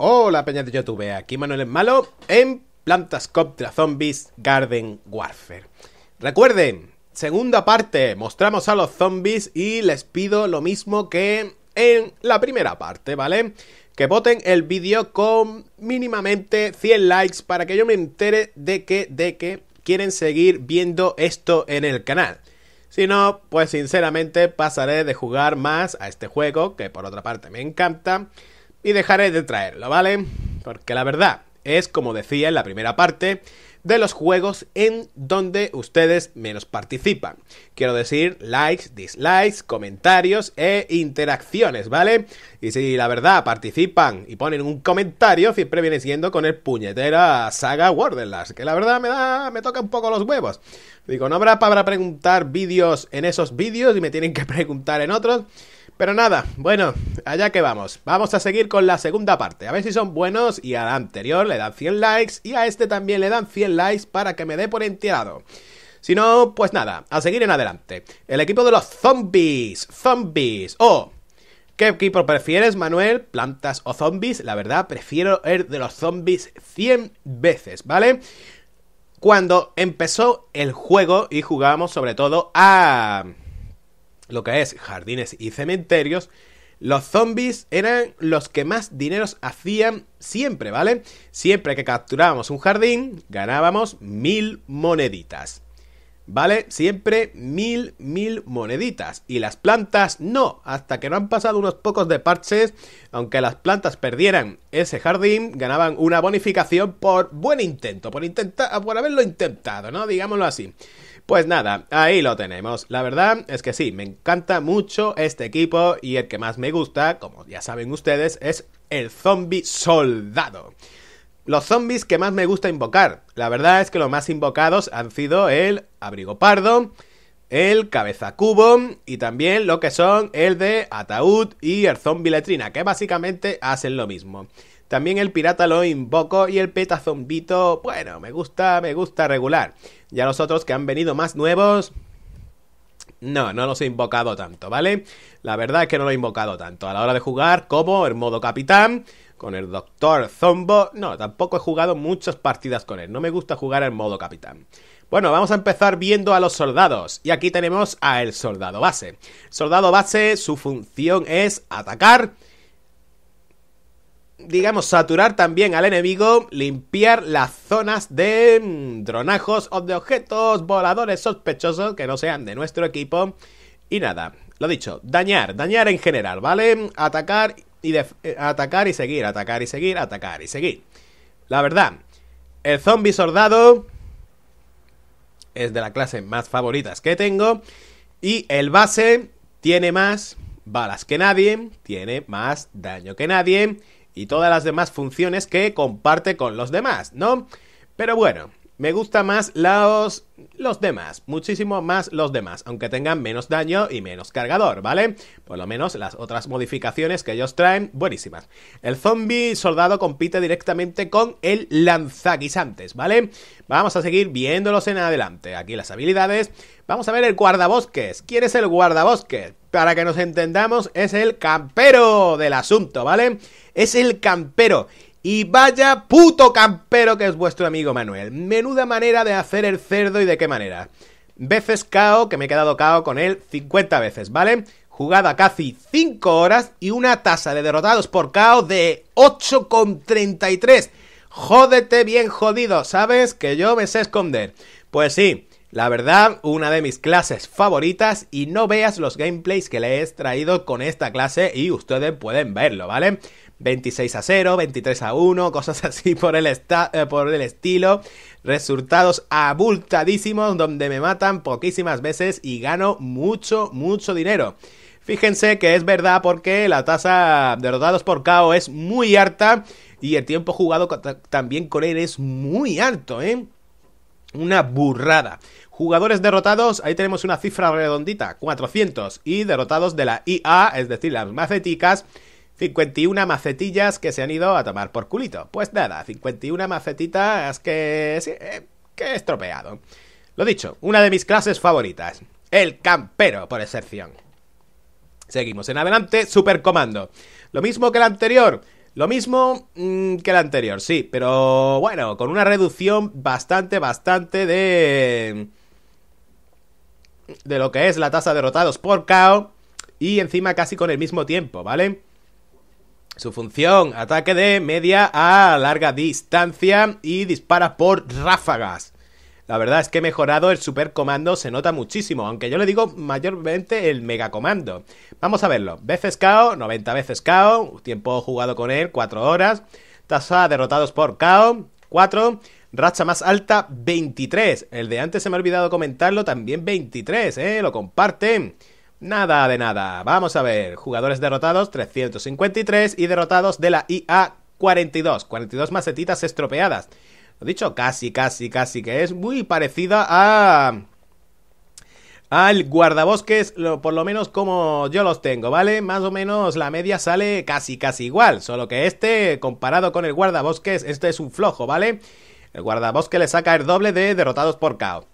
Hola peña de YouTube, aquí Manuel el Malo en Plantas Contra Zombies Garden Warfare. Recuerden, segunda parte, mostramos a los zombies y les pido lo mismo que en la primera parte, ¿vale? Que voten el vídeo con mínimamente 100 likes para que yo me entere de que, de que quieren seguir viendo esto en el canal. Si no, pues sinceramente pasaré de jugar más a este juego, que por otra parte me encanta y dejaré de traerlo, ¿vale? Porque la verdad es, como decía en la primera parte, de los juegos en donde ustedes menos participan. Quiero decir, likes, dislikes, comentarios e interacciones, ¿vale? Y si la verdad participan y ponen un comentario, siempre viene siendo con el puñetera saga Wardenlands, que la verdad me da, me toca un poco los huevos. Digo, no habrá para preguntar vídeos en esos vídeos y me tienen que preguntar en otros. Pero nada, bueno, allá que vamos. Vamos a seguir con la segunda parte. A ver si son buenos y a la anterior le dan 100 likes y a este también le dan 100 likes para que me dé por enterado. Si no, pues nada, a seguir en adelante. El equipo de los zombies. Zombies. Oh, ¿Qué equipo prefieres, Manuel? ¿Plantas o zombies? La verdad, prefiero el de los zombies 100 veces, ¿vale? Cuando empezó el juego y jugábamos sobre todo a lo que es jardines y cementerios, los zombies eran los que más dineros hacían siempre, ¿vale? Siempre que capturábamos un jardín, ganábamos mil moneditas. ¿Vale? Siempre mil, mil moneditas. Y las plantas no, hasta que no han pasado unos pocos de parches, aunque las plantas perdieran ese jardín, ganaban una bonificación por buen intento, por, intentar por haberlo intentado, ¿no? Digámoslo así. Pues nada, ahí lo tenemos. La verdad es que sí, me encanta mucho este equipo y el que más me gusta, como ya saben ustedes, es el zombie soldado. Los zombies que más me gusta invocar. La verdad es que los más invocados han sido el abrigo pardo, el cabeza cubo y también lo que son el de ataúd y el zombie letrina, que básicamente hacen lo mismo. También el pirata lo invoco y el petazombito, bueno, me gusta, me gusta regular. Ya los otros que han venido más nuevos... No, no los he invocado tanto, ¿vale? La verdad es que no lo he invocado tanto. A la hora de jugar, como el modo capitán, con el doctor Zombo, no, tampoco he jugado muchas partidas con él. No me gusta jugar en modo capitán. Bueno, vamos a empezar viendo a los soldados. Y aquí tenemos a el soldado base. Soldado base, su función es atacar digamos, saturar también al enemigo, limpiar las zonas de mm, dronajos o de objetos voladores sospechosos que no sean de nuestro equipo. Y nada, lo dicho, dañar, dañar en general, ¿vale? Atacar y eh, atacar y seguir, atacar y seguir, atacar y seguir. La verdad, el zombie soldado es de las clases más favoritas que tengo y el base tiene más balas que nadie, tiene más daño que nadie y todas las demás funciones que comparte con los demás, ¿no? Pero bueno, me gusta más los, los demás, muchísimo más los demás, aunque tengan menos daño y menos cargador, ¿vale? Por lo menos las otras modificaciones que ellos traen, buenísimas. El zombie soldado compite directamente con el lanzaguisantes, ¿vale? Vamos a seguir viéndolos en adelante. Aquí las habilidades. Vamos a ver el guardabosques. ¿Quién es el guardabosques? Para que nos entendamos, es el campero del asunto, ¿vale? Es el campero. Y vaya puto campero que es vuestro amigo Manuel. Menuda manera de hacer el cerdo y de qué manera. Veces cao, que me he quedado cao con él 50 veces, ¿vale? Jugada casi 5 horas y una tasa de derrotados por cao de 8,33. Jódete bien jodido, ¿sabes? Que yo me sé esconder. Pues sí, la verdad, una de mis clases favoritas y no veas los gameplays que le he traído con esta clase y ustedes pueden verlo, ¿vale? 26 a 0, 23 a 1, cosas así por el, eh, por el estilo. Resultados abultadísimos donde me matan poquísimas veces y gano mucho, mucho dinero. Fíjense que es verdad porque la tasa de derrotados por KO es muy alta y el tiempo jugado también con él es muy alto, ¿eh? Una burrada. Jugadores derrotados, ahí tenemos una cifra redondita, 400. Y derrotados de la IA, es decir, las maceticas, 51 macetillas que se han ido a tomar por culito. Pues nada, 51 macetitas que... Eh, que he estropeado. Lo dicho, una de mis clases favoritas. El campero, por excepción. Seguimos en adelante, supercomando. Lo mismo que el anterior. Lo mismo mm, que el anterior, sí. Pero bueno, con una reducción bastante, bastante de... De lo que es la tasa de derrotados por KO. Y encima casi con el mismo tiempo, ¿vale? Su función, ataque de media a larga distancia y dispara por ráfagas. La verdad es que he mejorado el comando, se nota muchísimo, aunque yo le digo mayormente el comando. Vamos a verlo. Veces KO, 90 veces KO, tiempo jugado con él, 4 horas. Tasa derrotados por KO, 4. Racha más alta, 23. El de antes se me ha olvidado comentarlo, también 23, ¿eh? Lo comparten. Nada de nada. Vamos a ver. Jugadores derrotados 353 y derrotados de la IA 42. 42 macetitas estropeadas. Lo dicho, casi, casi, casi, que es muy parecida a... Al guardabosques, por lo menos como yo los tengo, ¿vale? Más o menos la media sale casi, casi igual. Solo que este, comparado con el guardabosques, este es un flojo, ¿vale? El guardabosque le saca el doble de derrotados por caos.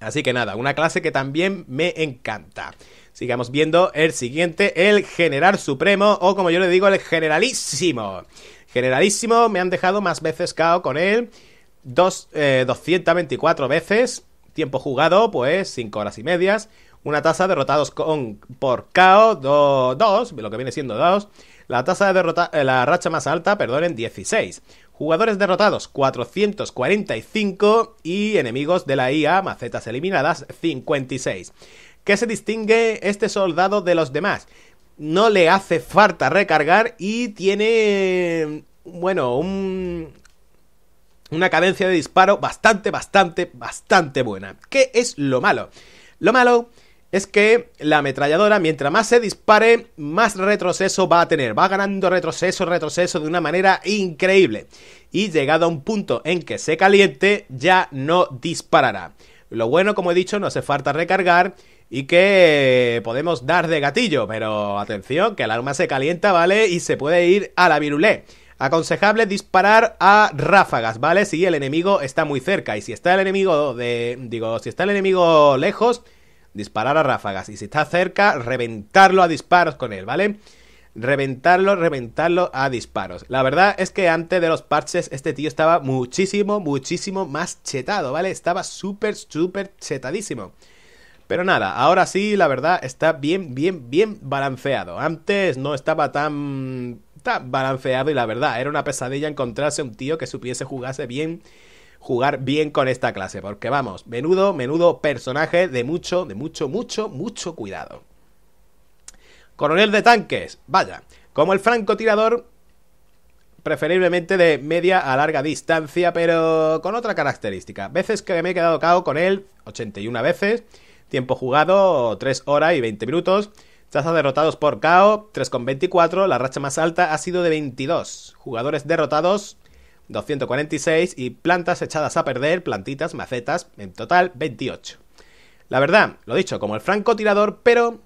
Así que nada, una clase que también me encanta. Sigamos viendo el siguiente, el General Supremo, o como yo le digo, el Generalísimo. Generalísimo, me han dejado más veces KO con él. Dos, 224 eh, veces. Tiempo jugado, pues 5 horas y medias. Una tasa de derrotados con, por KO, 2, lo que viene siendo 2. La tasa de derrota, eh, la racha más alta, perdón, 16. Jugadores derrotados 445 y enemigos de la IA, macetas eliminadas 56. ¿Qué se distingue este soldado de los demás? No le hace falta recargar y tiene, bueno, una cadencia de disparo bastante, bastante, bastante buena. ¿Qué es lo malo? Lo malo es que la ametralladora, mientras más se dispare, más retroceso va a tener. Va ganando retroceso, retroceso de una manera increíble. Y llegado a un punto en que se caliente, ya no disparará. Lo bueno, como he dicho, no hace falta recargar y que podemos dar de gatillo, pero atención, que el arma se calienta, ¿vale? Y se puede ir a la virulé. Aconsejable disparar a ráfagas, ¿vale? Si el enemigo está muy cerca y si está el enemigo de digo, si está el enemigo lejos, disparar a ráfagas. Y si está cerca, reventarlo a disparos con él, ¿vale? Reventarlo, reventarlo a disparos. La verdad es que antes de los parches, este tío estaba muchísimo, muchísimo más chetado, ¿vale? Estaba súper, súper chetadísimo. Pero nada, ahora sí, la verdad, está bien, bien, bien balanceado. Antes no estaba tan, tan balanceado y la verdad, era una pesadilla encontrarse un tío que supiese jugarse bien jugar bien con esta clase, porque vamos, menudo, menudo personaje de mucho, de mucho, mucho, mucho cuidado. Coronel de tanques, vaya, como el francotirador, preferiblemente de media a larga distancia, pero con otra característica. Veces que me he quedado cao con él, 81 veces, tiempo jugado 3 horas y 20 minutos, Tazas derrotados por KO, 3,24. La racha más alta ha sido de 22. Jugadores derrotados, 246 y plantas echadas a perder, plantitas, macetas, en total 28. La verdad, lo dicho, como el francotirador, pero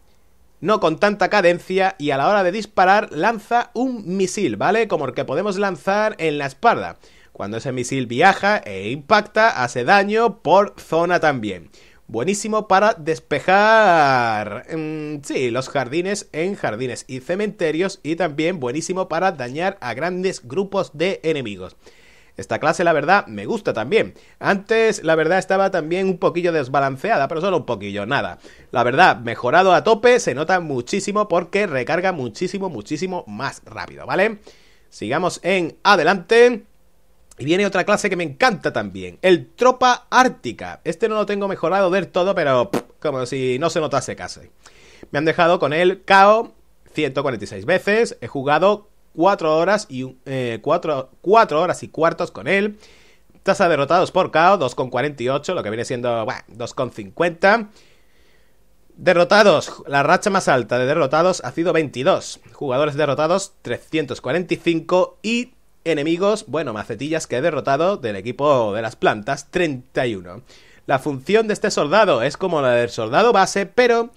no con tanta cadencia y a la hora de disparar lanza un misil, ¿vale? Como el que podemos lanzar en la espalda. Cuando ese misil viaja e impacta, hace daño por zona también buenísimo para despejar, mm, sí, los jardines en jardines y cementerios y también buenísimo para dañar a grandes grupos de enemigos. Esta clase, la verdad, me gusta también. Antes, la verdad, estaba también un poquillo desbalanceada, pero solo un poquillo, nada. La verdad, mejorado a tope, se nota muchísimo porque recarga muchísimo, muchísimo más rápido, ¿vale? Sigamos en adelante. Y viene otra clase que me encanta también, el Tropa Ártica. Este no lo tengo mejorado del todo, pero como si no se notase casi. Me han dejado con el KO 146 veces, he jugado 4 horas y 4, eh, horas y cuartos con él. Tasa de derrotados por KO 2,48, lo que viene siendo 2,50. Derrotados, la racha más alta de derrotados ha sido 22. Jugadores derrotados 345 y enemigos, bueno, macetillas que he derrotado del equipo de las plantas 31. La función de este soldado es como la del soldado base, pero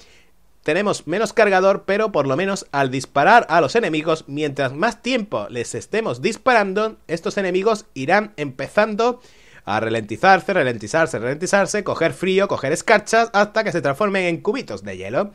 tenemos menos cargador, pero por lo menos al disparar a los enemigos, mientras más tiempo les estemos disparando, estos enemigos irán empezando a ralentizarse, ralentizarse, ralentizarse, coger frío, coger escarchas, hasta que se transformen en cubitos de hielo.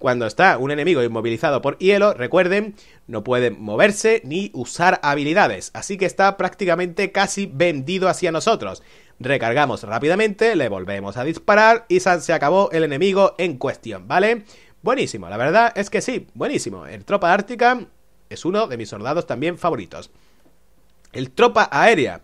Cuando está un enemigo inmovilizado por hielo, recuerden, no puede moverse ni usar habilidades, así que está prácticamente casi vendido hacia nosotros. Recargamos rápidamente, le volvemos a disparar y se acabó el enemigo en cuestión, ¿vale? Buenísimo, la verdad es que sí, buenísimo. El Tropa Ártica es uno de mis soldados también favoritos. El Tropa Aérea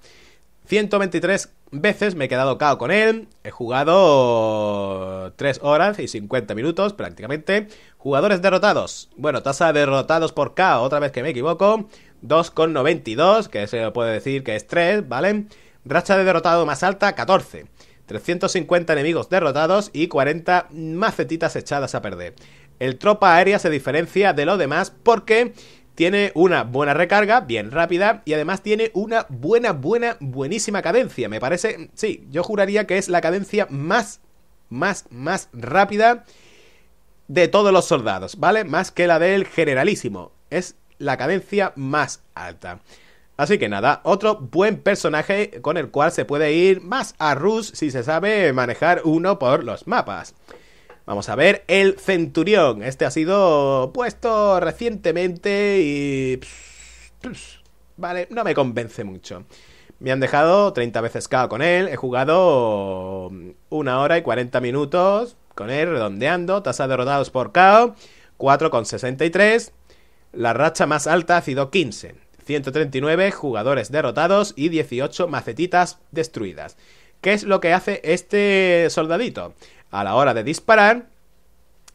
123 veces me he quedado cao con él. He jugado 3 horas y 50 minutos prácticamente. Jugadores derrotados. Bueno, tasa de derrotados por KO, otra vez que me equivoco. 2,92, que se puede decir que es 3, ¿vale? Racha de derrotado más alta, 14. 350 enemigos derrotados y 40 macetitas echadas a perder. El tropa aérea se diferencia de lo demás porque tiene una buena recarga, bien rápida, y además tiene una buena, buena, buenísima cadencia. Me parece, sí, yo juraría que es la cadencia más, más, más rápida de todos los soldados, ¿vale? Más que la del generalísimo. Es la cadencia más alta. Así que nada, otro buen personaje con el cual se puede ir más a Rus si se sabe manejar uno por los mapas. Vamos a ver el Centurión. Este ha sido puesto recientemente y... vale, no me convence mucho. Me han dejado 30 veces KO con él. He jugado una hora y 40 minutos con él, redondeando. Tasa de rodados por KO, 4,63. La racha más alta ha sido 15. 139 jugadores derrotados y 18 macetitas destruidas. ¿Qué es lo que hace este soldadito? a la hora de disparar,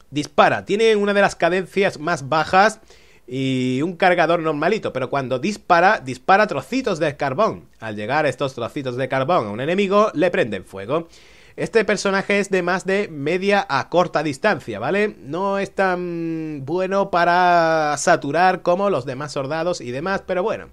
dispara. Tiene una de las cadencias más bajas y un cargador normalito, pero cuando dispara, dispara trocitos de carbón. Al llegar estos trocitos de carbón a un enemigo, le prenden fuego. Este personaje es de más de media a corta distancia, ¿vale? No es tan bueno para saturar como los demás soldados y demás, pero bueno,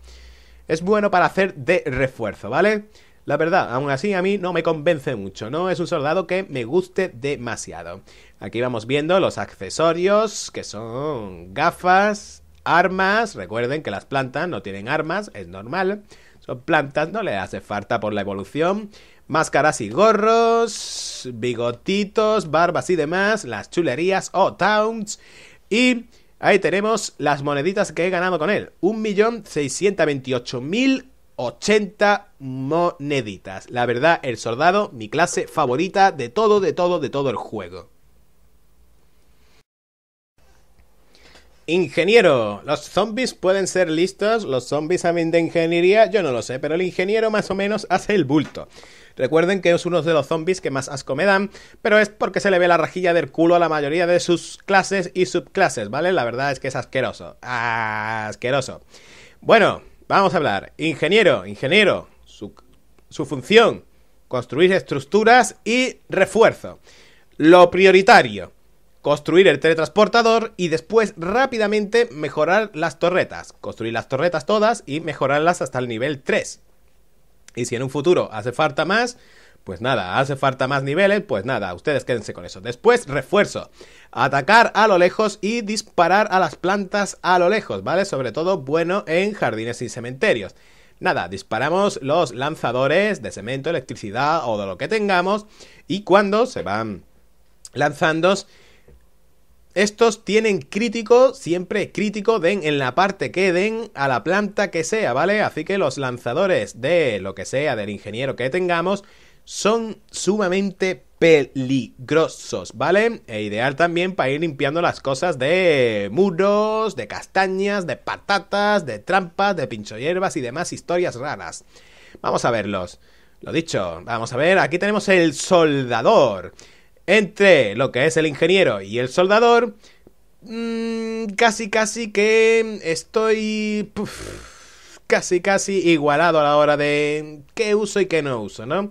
es bueno para hacer de refuerzo, ¿vale? La verdad, aún así a mí no me convence mucho, no es un soldado que me guste demasiado. Aquí vamos viendo los accesorios, que son gafas, armas, recuerden que las plantas no tienen armas, es normal. Son plantas, no le hace falta por la evolución. Máscaras y gorros, bigotitos, barbas y demás, las chulerías o oh, towns. Y ahí tenemos las moneditas que he ganado con él. 1.628.000 80 moneditas. La verdad, el soldado, mi clase favorita de todo, de todo, de todo el juego. Ingeniero. Los zombies pueden ser listos. Los zombies saben de ingeniería. Yo no lo sé, pero el ingeniero más o menos hace el bulto. Recuerden que es uno de los zombies que más asco me dan, pero es porque se le ve la rajilla del culo a la mayoría de sus clases y subclases, ¿vale? La verdad es que es asqueroso. Asqueroso. Bueno, Vamos a hablar. Ingeniero, ingeniero, su, función, construir estructuras y refuerzo. Lo prioritario, construir el teletransportador y después rápidamente mejorar las torretas. Construir las torretas todas y mejorarlas hasta el nivel 3. Y si en un futuro hace falta más, pues nada, hace falta más niveles, pues nada, ustedes quédense con eso. Después, refuerzo. Atacar a lo lejos y disparar a las plantas a lo lejos, ¿vale? Sobre todo bueno en jardines y cementerios. Nada, disparamos los lanzadores de cemento, electricidad o de lo que tengamos. Y cuando se van lanzando, estos tienen crítico, siempre crítico, den en la parte que den a la planta que sea, ¿vale? Así que los lanzadores de lo que sea, del ingeniero que tengamos, son sumamente peligrosos, ¿vale? E ideal también para ir limpiando las cosas de muros, de castañas, de patatas, de trampas, de pincho hierbas y demás historias raras. Vamos a verlos. Lo dicho, vamos a ver, aquí tenemos el soldador. Entre lo que es el ingeniero y el soldador, mm, casi casi que estoy... casi casi igualado a la hora de qué uso y qué no uso, ¿no?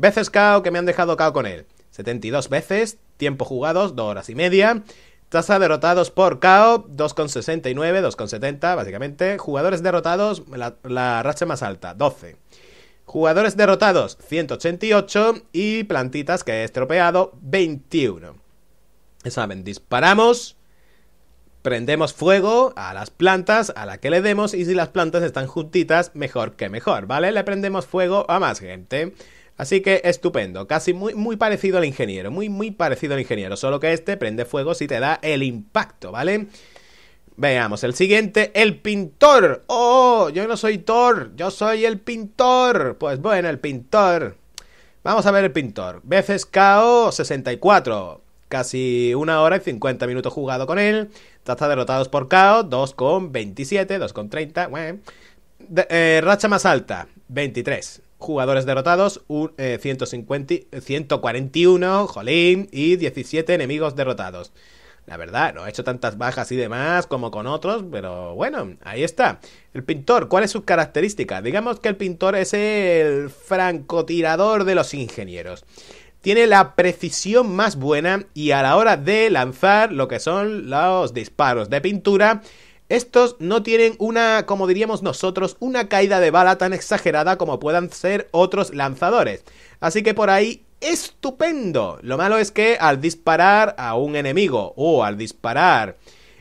Veces KO que me han dejado KO con él. 72 veces, tiempo jugados, 2 horas y media. Tasa derrotados por KO, 2,69, 2,70, básicamente. Jugadores derrotados, la, racha más alta, 12. Jugadores derrotados, 188. Y plantitas que he estropeado, 21. saben, disparamos, prendemos fuego a las plantas, a la que le demos. Y si las plantas están juntitas, mejor que mejor, ¿vale? Le prendemos fuego a más gente. Así que estupendo, casi muy, muy parecido al ingeniero, muy, muy parecido al ingeniero, solo que este prende fuego si te da el impacto, ¿vale? Veamos, el siguiente, el pintor. Oh, yo no soy Thor, yo soy el pintor. Pues bueno, el pintor. Vamos a ver el pintor. Veces KO 64. Casi una hora y 50 minutos jugado con él. Tata derrotados por KO 2,27, 2,30. Bueno. Eh, racha más alta, 23 jugadores derrotados, 141, eh, jolín, y 17 enemigos derrotados. La verdad, no he hecho tantas bajas y demás como con otros, pero bueno, ahí está. El pintor, ¿cuál es su característica? Digamos que el pintor es el francotirador de los ingenieros. Tiene la precisión más buena y a la hora de lanzar lo que son los disparos de pintura, estos no tienen una, como diríamos nosotros, una caída de bala tan exagerada como puedan ser otros lanzadores. Así que por ahí estupendo. Lo malo es que al disparar a un enemigo o al disparar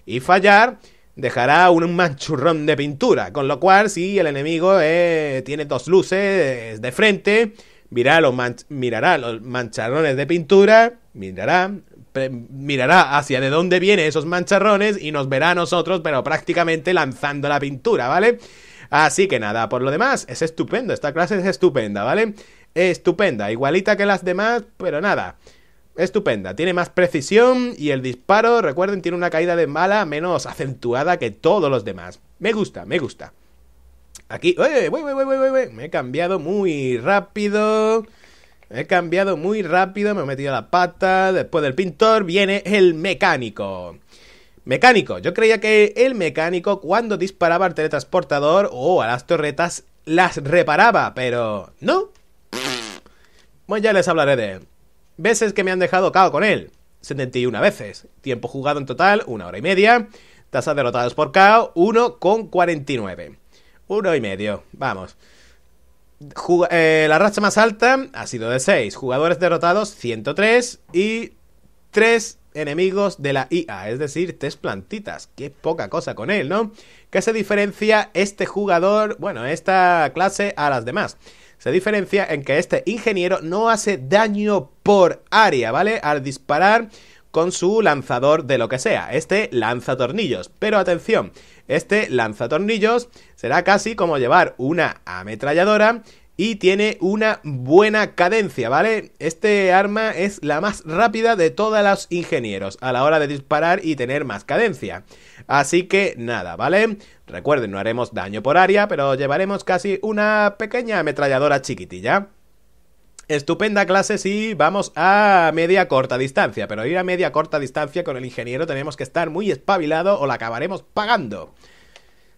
y fallar, dejará un manchurrón de pintura. Con lo cual, si el enemigo eh, tiene dos luces de frente, mirará los, mirará los mancharrones de pintura, mirará, mirará hacia de dónde vienen esos mancharrones y nos verá a nosotros, pero prácticamente lanzando la pintura, ¿vale? Así que nada, por lo demás, es estupendo, esta clase es estupenda, ¿vale? Estupenda, igualita que las demás, pero nada. Estupenda, tiene más precisión y el disparo, recuerden, tiene una caída de bala menos acentuada que todos los demás. Me gusta, me gusta. Aquí, ¡eh! uy, uy, uy, me he cambiado muy rápido. He cambiado muy rápido, me he metido la pata. Después del pintor viene el mecánico. Mecánico. Yo creía que el mecánico cuando disparaba al teletransportador o a las torretas las reparaba, pero no. Bueno, ya les hablaré de Veces que me han dejado cao con él. 71 veces. Tiempo jugado en total, una hora y media. de derrotados por KO, 1,49. Uno y medio, vamos. Eh, la racha más alta ha sido de 6 jugadores derrotados, 103 y 3 enemigos de la IA, es decir, 3 plantitas. Qué poca cosa con él, ¿no? ¿Qué se diferencia este jugador, bueno, esta clase a las demás? Se diferencia en que este ingeniero no hace daño por área, ¿vale? Al disparar con su lanzador de lo que sea. Este lanza tornillos. Pero atención, este lanza tornillos será casi como llevar una ametralladora y tiene una buena cadencia, ¿vale? Este arma es la más rápida de todas las ingenieros a la hora de disparar y tener más cadencia. Así que nada, ¿vale? Recuerden, no haremos daño por área, pero llevaremos casi una pequeña ametralladora chiquitilla. Estupenda clase si vamos a media corta distancia, pero ir a media corta distancia con el ingeniero tenemos que estar muy espabilado o la acabaremos pagando.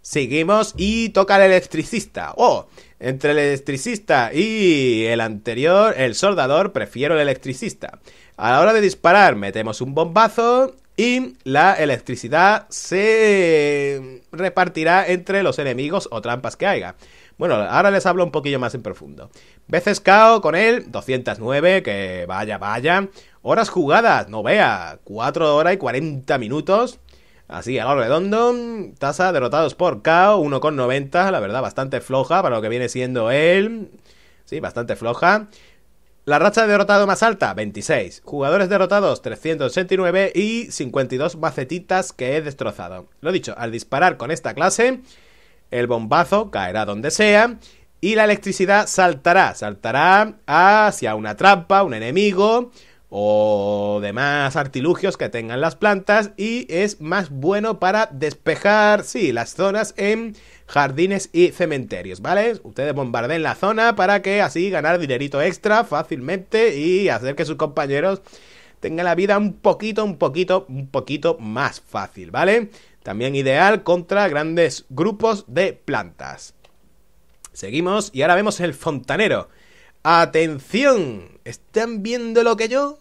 Seguimos y toca el electricista. ¡Oh! Entre el electricista y el anterior, el soldador, prefiero el electricista. A la hora de disparar, metemos un bombazo y la electricidad se repartirá entre los enemigos o trampas que haya. Bueno, ahora les hablo un poquillo más en profundo. Veces cao con él, 209, que vaya, vaya. Horas jugadas, no vea, 4 horas y 40 minutos. Así, a lo redondo, tasa derrotados por KO, 1,90, la verdad, bastante floja para lo que viene siendo él. Sí, bastante floja. La racha de derrotado más alta, 26. Jugadores derrotados, 389 y 52 macetitas que he destrozado. Lo dicho, al disparar con esta clase, el bombazo caerá donde sea y la electricidad saltará, saltará hacia una trampa, un enemigo o demás artilugios que tengan las plantas y es más bueno para despejar, sí, las zonas en jardines y cementerios, ¿vale? Ustedes bombarden la zona para que así ganar dinerito extra fácilmente y hacer que sus compañeros tengan la vida un poquito, un poquito, un poquito más fácil, ¿vale? También ideal contra grandes grupos de plantas. Seguimos y ahora vemos el fontanero. ¡Atención! ¿Están viendo lo que yo?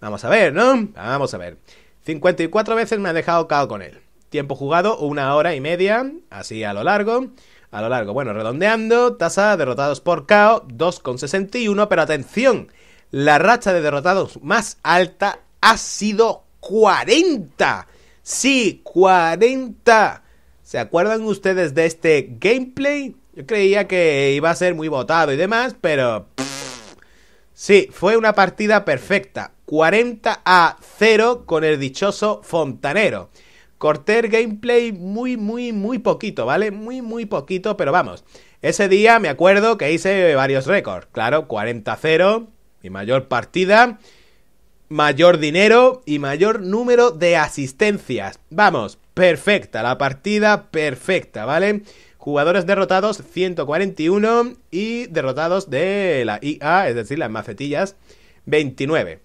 Vamos a ver, ¿no? Vamos a ver. 54 veces me ha dejado cao con él. Tiempo jugado, una hora y media, así a lo largo. A lo largo, bueno, redondeando, tasa derrotados por KO, 2,61, pero atención, la racha de derrotados más alta ha sido 40. Sí, 40. ¿Se acuerdan ustedes de este gameplay? Yo creía que iba a ser muy votado y demás, pero... sí, fue una partida perfecta. 40 a 0 con el dichoso Fontanero. Corté gameplay muy, muy, muy poquito, ¿vale? Muy, muy poquito, pero vamos. Ese día me acuerdo que hice varios récords. Claro, 40-0, mi mayor partida, mayor dinero y mayor número de asistencias. Vamos, perfecta, la partida perfecta, ¿vale? Jugadores derrotados 141 y derrotados de la IA, es decir, las macetillas 29.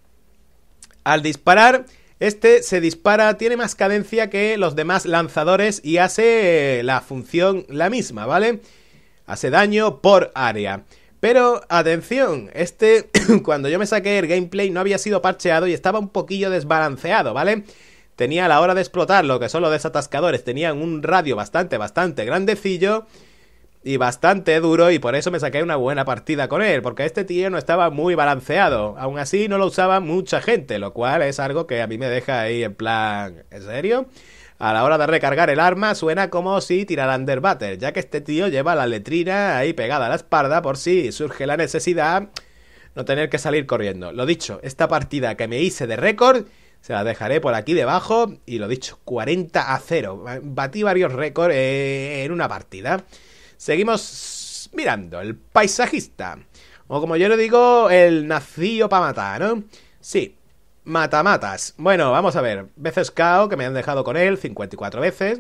Al disparar, este se dispara, tiene más cadencia que los demás lanzadores y hace eh, la función la misma, ¿vale? Hace daño por área. Pero atención, este cuando yo me saqué el gameplay no había sido parcheado y estaba un poquillo desbalanceado, ¿vale? tenía a la hora de explotar lo que son los desatascadores, tenían un radio bastante, bastante grandecillo y bastante duro y por eso me saqué una buena partida con él, porque este tío no estaba muy balanceado, aún así no lo usaba mucha gente, lo cual es algo que a mí me deja ahí en plan, ¿en serio? A la hora de recargar el arma suena como si tirara under battle, ya que este tío lleva la letrina ahí pegada a la espalda por si surge la necesidad no tener que salir corriendo. Lo dicho, esta partida que me hice de récord se las dejaré por aquí debajo. Y lo dicho, 40 a 0. Batí varios récords eh, en una partida. Seguimos mirando. El paisajista. O como yo le digo, el nacido para matar, ¿no? Sí. mata-matas. Bueno, vamos a ver. Veces cao que me han dejado con él 54 veces.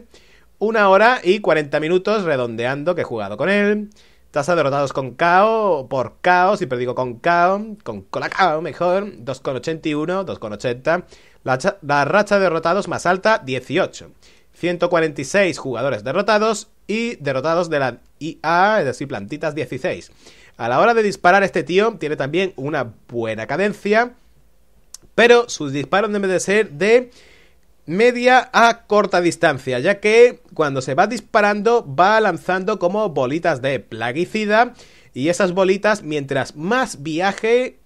Una hora y 40 minutos redondeando que he jugado con él. Tasa derrotados con KO por KO, Si digo con KO, con KO mejor, 2,81, 2,80. La, la racha de derrotados más alta, 18. 146 jugadores derrotados y derrotados de la IA, es decir, plantitas 16. A la hora de disparar este tío tiene también una buena cadencia, pero sus disparos deben de ser de media a corta distancia, ya que cuando se va disparando va lanzando como bolitas de plaguicida y esas bolitas mientras más viaje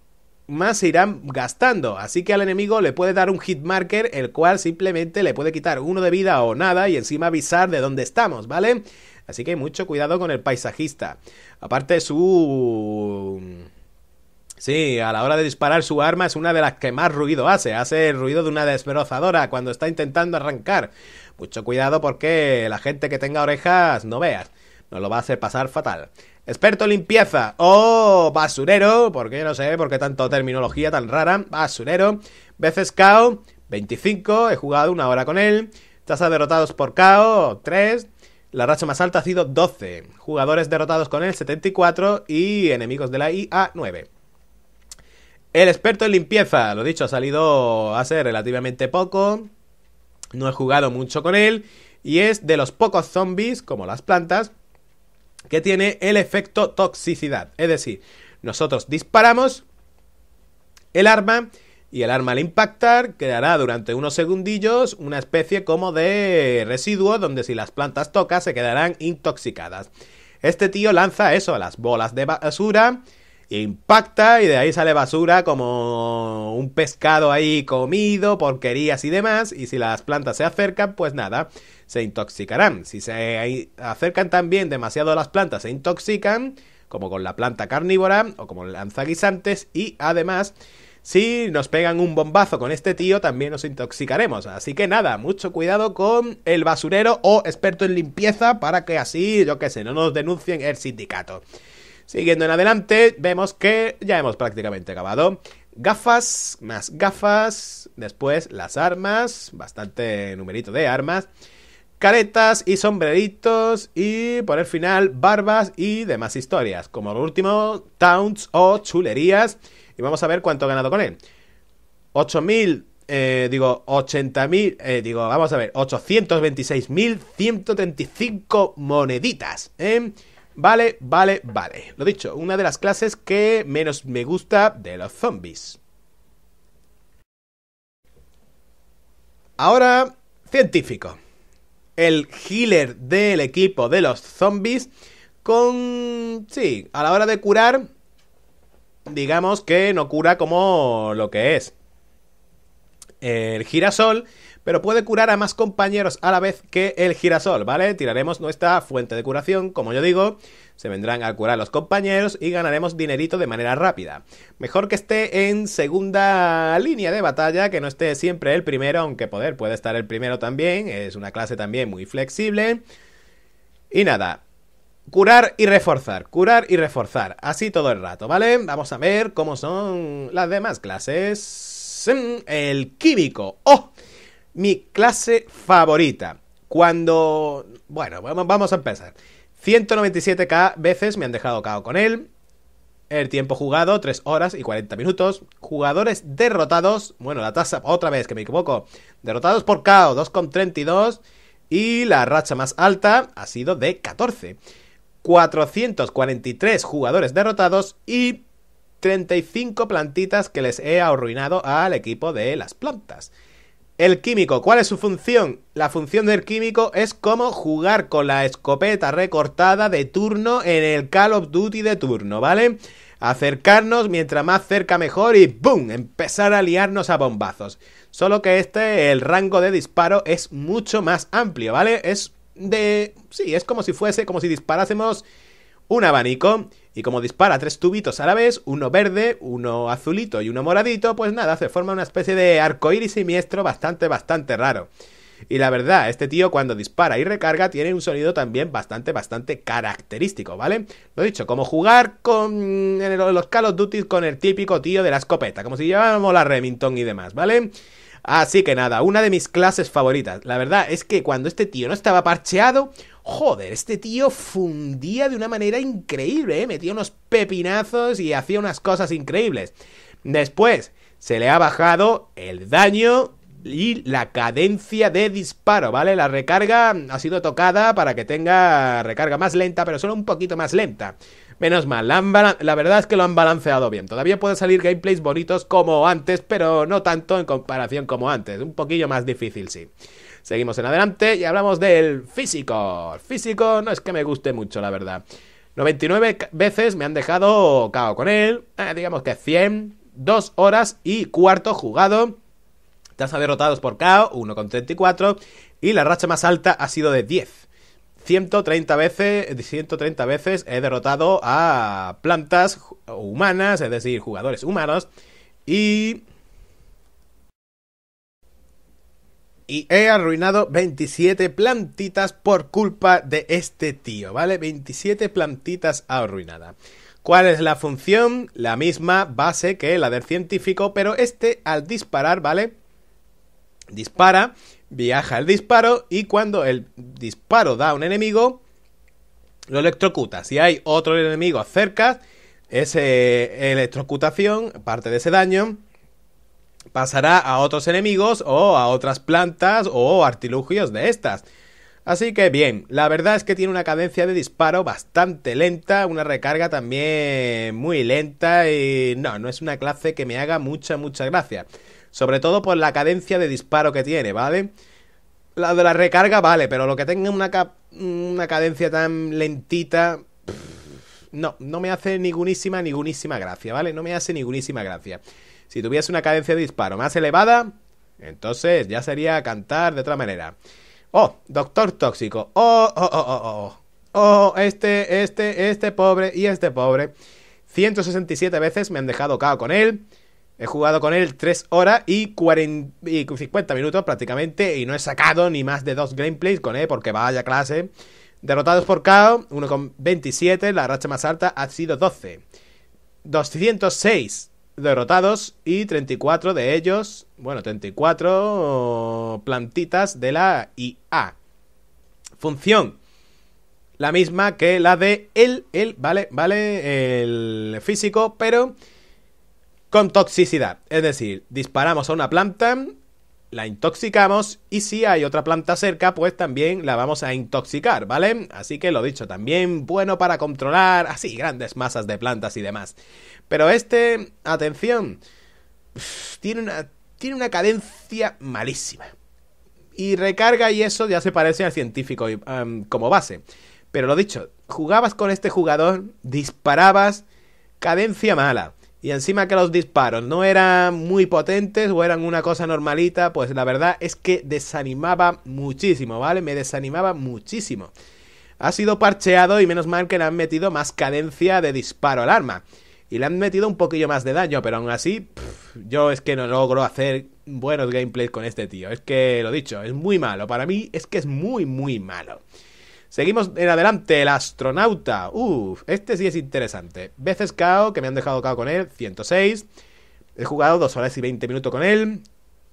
más se irán gastando, así que al enemigo le puede dar un hit marker el cual simplemente le puede quitar uno de vida o nada y encima avisar de dónde estamos, ¿vale? Así que mucho cuidado con el paisajista. Aparte su Sí, a la hora de disparar su arma es una de las que más ruido hace. Hace el ruido de una desbrozadora cuando está intentando arrancar. Mucho cuidado porque la gente que tenga orejas, no veas, nos lo va a hacer pasar fatal. Experto limpieza o oh, basurero, porque no sé por qué tanto terminología tan rara. Basurero, veces KO, 25, he jugado una hora con él. Tasa derrotados por KO, 3. La racha más alta ha sido 12. Jugadores derrotados con él, 74. Y enemigos de la IA, 9. El experto en limpieza, lo dicho, ha salido hace relativamente poco. No he jugado mucho con él. Y es de los pocos zombies, como las plantas, que tiene el efecto toxicidad. Es decir, nosotros disparamos el arma y el arma al impactar creará durante unos segundillos una especie como de residuo donde si las plantas tocan se quedarán intoxicadas. Este tío lanza eso, a las bolas de basura impacta y de ahí sale basura como un pescado ahí comido, porquerías y demás, y si las plantas se acercan, pues nada, se intoxicarán. Si se acercan también demasiado a las plantas, se intoxican, como con la planta carnívora o como lanzaguisantes, y además... Si nos pegan un bombazo con este tío, también nos intoxicaremos. Así que nada, mucho cuidado con el basurero o experto en limpieza para que así, yo qué sé, no nos denuncien el sindicato. Siguiendo en adelante, vemos que ya hemos prácticamente acabado. Gafas, más gafas, después las armas, bastante numerito de armas, caretas y sombreritos y por el final barbas y demás historias, como lo último, towns o chulerías y vamos a ver cuánto he ganado con él. 8000 eh, digo, 80.000, eh, digo, vamos a ver, 826.135 moneditas, ¿eh? Vale, vale, vale. Lo dicho, una de las clases que menos me gusta de los zombies. Ahora, científico. El healer del equipo de los zombies con... Sí, a la hora de curar, digamos que no cura como lo que es. El girasol pero puede curar a más compañeros a la vez que el girasol, ¿vale? Tiraremos nuestra fuente de curación, como yo digo, se vendrán a curar los compañeros y ganaremos dinerito de manera rápida. Mejor que esté en segunda línea de batalla, que no esté siempre el primero, aunque poder puede estar el primero también, es una clase también muy flexible. Y nada, curar y reforzar, curar y reforzar, así todo el rato, ¿vale? Vamos a ver cómo son las demás clases. Mm, el químico. ¡Oh! mi clase favorita. Cuando... Bueno, vamos a empezar. 197 k veces me han dejado cao con él. El tiempo jugado, 3 horas y 40 minutos. Jugadores derrotados. Bueno, la tasa, otra vez que me equivoco. Derrotados por KO, 2,32. Y la racha más alta ha sido de 14. 443 jugadores derrotados y 35 plantitas que les he arruinado al equipo de las plantas. El químico, ¿cuál es su función? La función del químico es como jugar con la escopeta recortada de turno en el Call of Duty de turno, ¿vale? Acercarnos mientras más cerca mejor y ¡boom! Empezar a liarnos a bombazos. Solo que este, el rango de disparo es mucho más amplio, ¿vale? Es de... sí, es como si fuese, como si disparásemos un abanico. Y como dispara tres tubitos a la vez, uno verde, uno azulito y uno moradito, pues nada, se forma una especie de arcoíris siniestro bastante, bastante raro. Y la verdad, este tío cuando dispara y recarga tiene un sonido también bastante, bastante característico, ¿vale? Lo dicho, como jugar con mm, en los Call of Duty con el típico tío de la escopeta, como si lleváramos la Remington y demás, ¿vale? Así que nada, una de mis clases favoritas. La verdad es que cuando este tío no estaba parcheado, joder, este tío fundía de una manera increíble, ¿eh? metía unos pepinazos y hacía unas cosas increíbles. Después se le ha bajado el daño y la cadencia de disparo, ¿vale? La recarga ha sido tocada para que tenga recarga más lenta, pero solo un poquito más lenta. Menos mal, la, la, verdad es que lo han balanceado bien. Todavía pueden salir gameplays bonitos como antes, pero no tanto en comparación como antes. Un poquillo más difícil, sí. Seguimos en adelante y hablamos del físico. El físico no es que me guste mucho, la verdad. 99 veces me han dejado cao con él. Eh, digamos que 100, 2 horas y cuarto jugado. Tasa derrotados por KO, 1,34. Y la racha más alta ha sido de 10. 130 veces, 130 eh, veces he derrotado a plantas humanas, es decir, jugadores humanos. Y y he arruinado 27 plantitas por culpa de este tío, ¿vale? 27 plantitas arruinadas. ¿Cuál es la función? La misma base que la del científico, pero este al disparar, ¿vale? Dispara, viaja el disparo y cuando el disparo da a un enemigo, lo electrocuta. Si hay otro enemigo cerca, esa eh, electrocutación, parte de ese daño, pasará a otros enemigos o a otras plantas o artilugios de estas. Así que bien, la verdad es que tiene una cadencia de disparo bastante lenta, una recarga también muy lenta y no, no es una clase que me haga mucha, mucha gracia. Sobre todo por la cadencia de disparo que tiene, ¿vale? La de la recarga vale, pero lo que tenga una, cadencia tan lentita... no, no me hace ningúnísima, ningúnísima gracia, ¿vale? No me hace ningúnísima gracia. Si tuviese una cadencia de disparo más elevada, entonces ya sería cantar de otra manera. Oh, doctor tóxico. Oh, oh, oh, oh, oh. Oh, oh este, este, este pobre y este pobre. 167 veces me han dejado cao con él. He jugado con él 3 horas y, 50 minutos prácticamente y no he sacado ni más de dos gameplays con él porque vaya clase. Derrotados por KO, 1,27, la racha más alta ha sido 12. 206 derrotados y 34 de ellos, bueno, 34 plantitas de la IA. Función. La misma que la de el, el, vale, vale, el físico, pero con toxicidad. Es decir, disparamos a una planta la intoxicamos y si hay otra planta cerca, pues también la vamos a intoxicar, ¿vale? Así que lo dicho, también bueno para controlar así grandes masas de plantas y demás. Pero este, atención, tiene una, tiene una cadencia malísima. Y recarga y eso ya se parece al científico como base. Pero lo dicho, jugabas con este jugador, disparabas, cadencia mala y encima que los disparos no eran muy potentes o eran una cosa normalita, pues la verdad es que desanimaba muchísimo, ¿vale? Me desanimaba muchísimo. Ha sido parcheado y menos mal que le han metido más cadencia de disparo al arma. Y le han metido un poquillo más de daño, pero aún así, yo es que no logro hacer buenos gameplays con este tío. Es que lo dicho, es muy malo. Para mí es que es muy, muy malo. Seguimos en adelante, el astronauta. Uf, este sí es interesante. Veces KO, que me han dejado KO con él, 106. He jugado 2 horas y 20 minutos con él.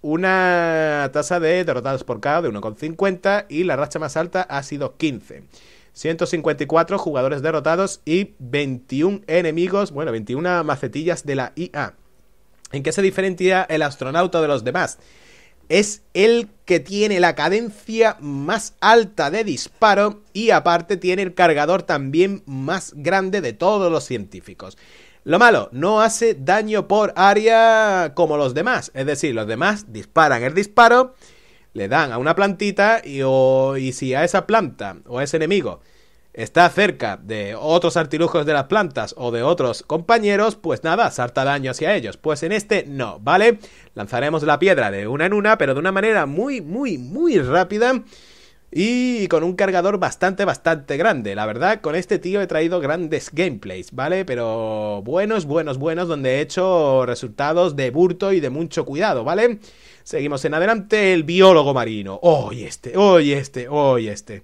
Una tasa de derrotados por KO de 1,50 y la racha más alta ha sido 15. 154 jugadores derrotados y 21 enemigos, bueno, 21 macetillas de la IA. ¿En qué se diferencia el astronauta de los demás? es el que tiene la cadencia más alta de disparo y aparte tiene el cargador también más grande de todos los científicos. Lo malo, no hace daño por área como los demás. Es decir, los demás disparan el disparo, le dan a una plantita y, si a esa planta o a ese enemigo está cerca de otros artilugios de las plantas o de otros compañeros, pues nada, salta daño hacia ellos. Pues en este no, ¿vale? Lanzaremos la piedra de una en una, pero de una manera muy, muy, muy rápida. Y con un cargador bastante, bastante grande. La verdad, con este tío he traído grandes gameplays, ¿vale? Pero buenos, buenos, buenos, donde he hecho resultados de burto y de mucho cuidado, ¿vale? Seguimos en adelante, el biólogo marino. Hoy este, hoy este, hoy este.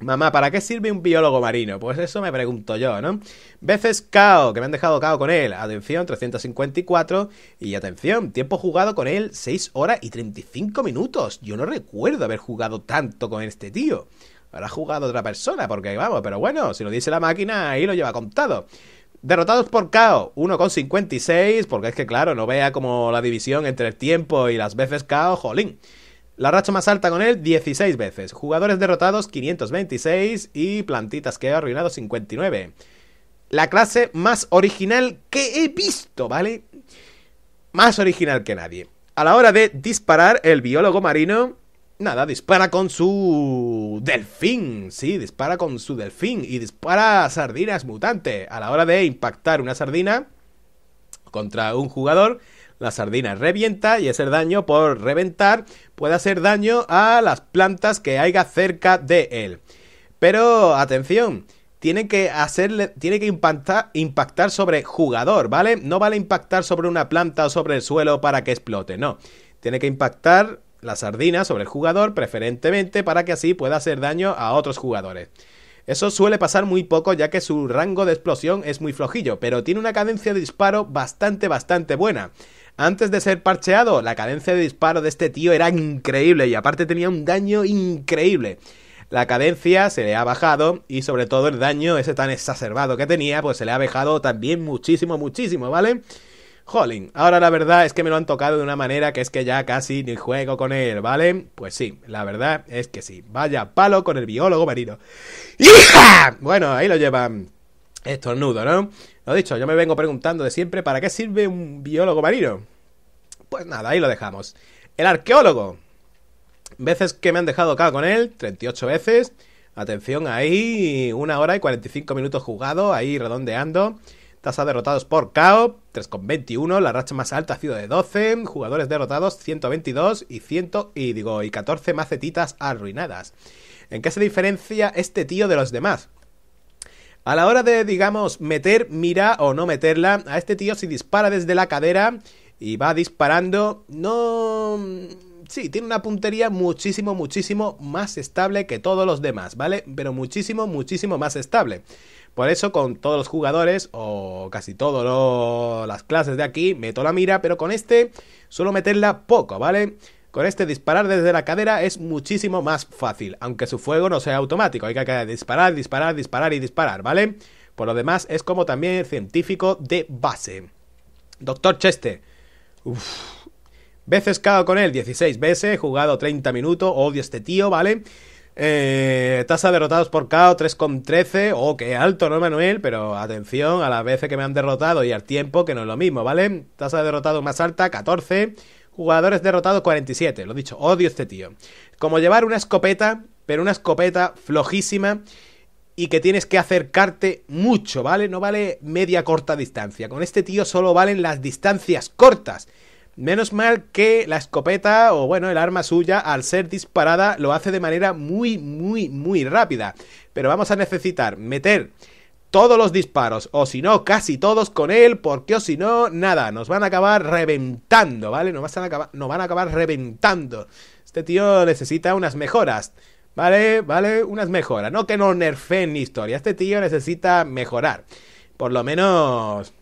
Mamá, ¿para qué sirve un biólogo marino? Pues eso me pregunto yo, ¿no? Veces cao, que me han dejado cao con él. Atención, 354. Y atención, tiempo jugado con él, 6 horas y 35 minutos. Yo no recuerdo haber jugado tanto con este tío. Habrá jugado otra persona, porque vamos, pero bueno, si lo dice la máquina, ahí lo lleva contado. Derrotados por KO, 1,56, porque es que claro, no vea como la división entre el tiempo y las veces KO, jolín. La racha más alta con él, 16 veces. Jugadores derrotados, 526. Y plantitas que ha arruinado, 59. La clase más original que he visto, ¿vale? Más original que nadie. A la hora de disparar, el biólogo marino nada, dispara con su delfín, sí, dispara con su delfín y dispara sardinas mutantes. A la hora de impactar una sardina contra un jugador, la sardina revienta y ese daño por reventar puede hacer daño a las plantas que haya cerca de él. Pero atención, tiene que hacerle, tiene que impactar, impactar sobre jugador, ¿vale? No vale impactar sobre una planta o sobre el suelo para que explote, no. Tiene que impactar la sardina sobre el jugador, preferentemente para que así pueda hacer daño a otros jugadores. Eso suele pasar muy poco ya que su rango de explosión es muy flojillo, pero tiene una cadencia de disparo bastante, bastante buena. Antes de ser parcheado, la cadencia de disparo de este tío era increíble y aparte tenía un daño increíble. La cadencia se le ha bajado y sobre todo el daño ese tan exacerbado que tenía, pues se le ha bajado también muchísimo, muchísimo, ¿vale? Jolín, ahora la verdad es que me lo han tocado de una manera que es que ya casi ni juego con él, ¿vale? Pues sí, la verdad es que sí. Vaya palo con el biólogo marino. ¡Hija! Bueno, ahí lo llevan. Estornudo, ¿no? Lo dicho, yo me vengo preguntando de siempre, ¿para qué sirve un biólogo marino? Pues nada, ahí lo dejamos. El arqueólogo. Veces que me han dejado acá con él, 38 veces. Atención ahí, una hora y 45 minutos jugado, ahí redondeando. Tasa derrotados por KO, 3,21. La racha más alta ha sido de 12. Jugadores derrotados, 122 y 100 y digo, y 14 macetitas arruinadas. ¿En qué se diferencia este tío de los demás? A la hora de, digamos, meter mira o no meterla, a este tío si dispara desde la cadera y va disparando, no... Mm, sí, tiene una puntería muchísimo, muchísimo más estable que todos los demás, ¿vale? Pero muchísimo, muchísimo más estable. Por eso con todos los jugadores o casi todas las clases de aquí meto la mira, pero con este suelo meterla poco, ¿vale? Con este disparar desde la cadera es muchísimo más fácil, aunque su fuego no sea automático, hay que disparar, disparar, disparar y disparar, ¿vale? Por lo demás es como también científico de base. Doctor Cheste. Uff. Veces cada con él, 16 veces, jugado 30 minutos, odio este tío, ¿vale? Eh, tasa derrotados por KO 3,13. Oh, qué alto, ¿no, Manuel? Pero atención a las veces que me han derrotado y al tiempo, que no es lo mismo, ¿vale? Tasa de más alta, 14. Jugadores derrotados 47, lo he dicho, odio este tío. Como llevar una escopeta, pero una escopeta flojísima y que tienes que acercarte mucho, ¿vale? No vale media corta distancia. Con este tío solo valen las distancias cortas. Menos mal que la escopeta o bueno, el arma suya al ser disparada lo hace de manera muy, muy, muy rápida. Pero vamos a necesitar meter todos los disparos, o si no, casi todos con él, porque o si no, nada, nos van a acabar reventando, ¿vale? Nos van a acabar, van a acabar reventando. Este tío necesita unas mejoras, ¿vale? ¿Vale? Unas mejoras, no que no nerfen ni historia, este tío necesita mejorar. Por lo menos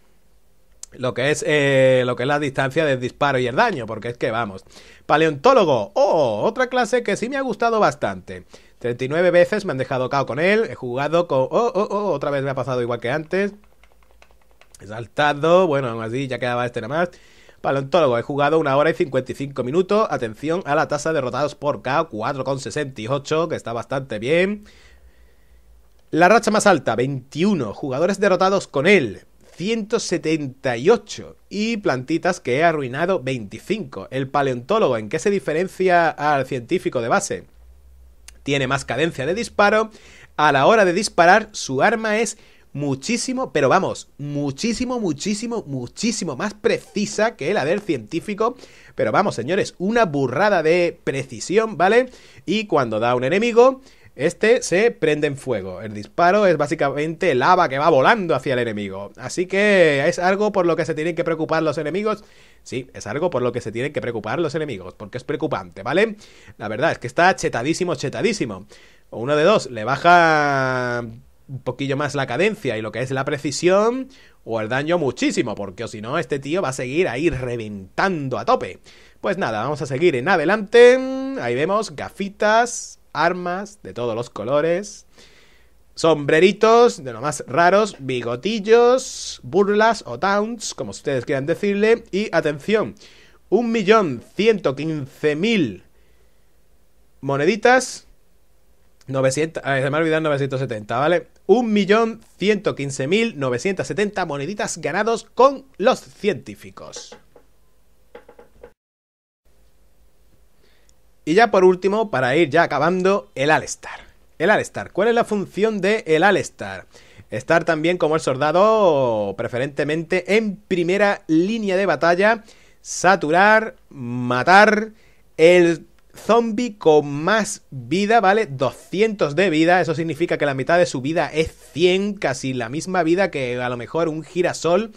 lo que es eh, lo que es la distancia del disparo y el daño, porque es que vamos. Paleontólogo, oh, otra clase que sí me ha gustado bastante. 39 veces me han dejado cao con él. He jugado con... Oh, oh, oh, otra vez me ha pasado igual que antes. He saltado. Bueno, aún así ya quedaba este nada más. Paleontólogo, he jugado una hora y 55 minutos. Atención a la tasa de derrotados por K, 4,68, que está bastante bien. La racha más alta, 21. Jugadores derrotados con él, 178. Y plantitas que he arruinado, 25. El paleontólogo, ¿en qué se diferencia al científico de base? tiene más cadencia de disparo. A la hora de disparar, su arma es muchísimo, pero vamos, muchísimo, muchísimo, muchísimo más precisa que la del científico. Pero vamos, señores, una burrada de precisión, ¿vale? Y cuando da a un enemigo, este se prende en fuego. El disparo es básicamente lava que va volando hacia el enemigo. Así que es algo por lo que se tienen que preocupar los enemigos. Sí, es algo por lo que se tienen que preocupar los enemigos, porque es preocupante, ¿vale? La verdad es que está chetadísimo, chetadísimo. O uno de dos, le baja un poquillo más la cadencia y lo que es la precisión, o el daño muchísimo, porque si no, este tío va a seguir ahí reventando a tope. Pues nada, vamos a seguir en adelante. Ahí vemos gafitas, armas de todos los colores, sombreritos de lo más raros, bigotillos, burlas o towns, como ustedes quieran decirle, y atención, 1.115.000 moneditas 900, se me ha olvidado 970, ¿vale? 1.115.970 moneditas ganados con los científicos. Y ya por último, para ir ya acabando, el Alestar. El Alestar. ¿Cuál es la función de el Alestar? Estar también como el soldado, preferentemente en primera línea de batalla, saturar, matar el zombie con más vida, ¿vale? 200 de vida, eso significa que la mitad de su vida es 100, casi la misma vida que a lo mejor un girasol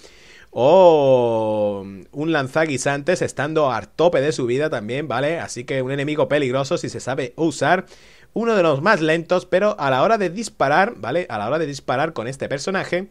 o mm, un lanzaguisantes estando a tope de su vida también, ¿vale? Así que un enemigo peligroso si se sabe usar. Uno de los más lentos, pero a la hora de disparar, ¿vale? A la hora de disparar con este personaje,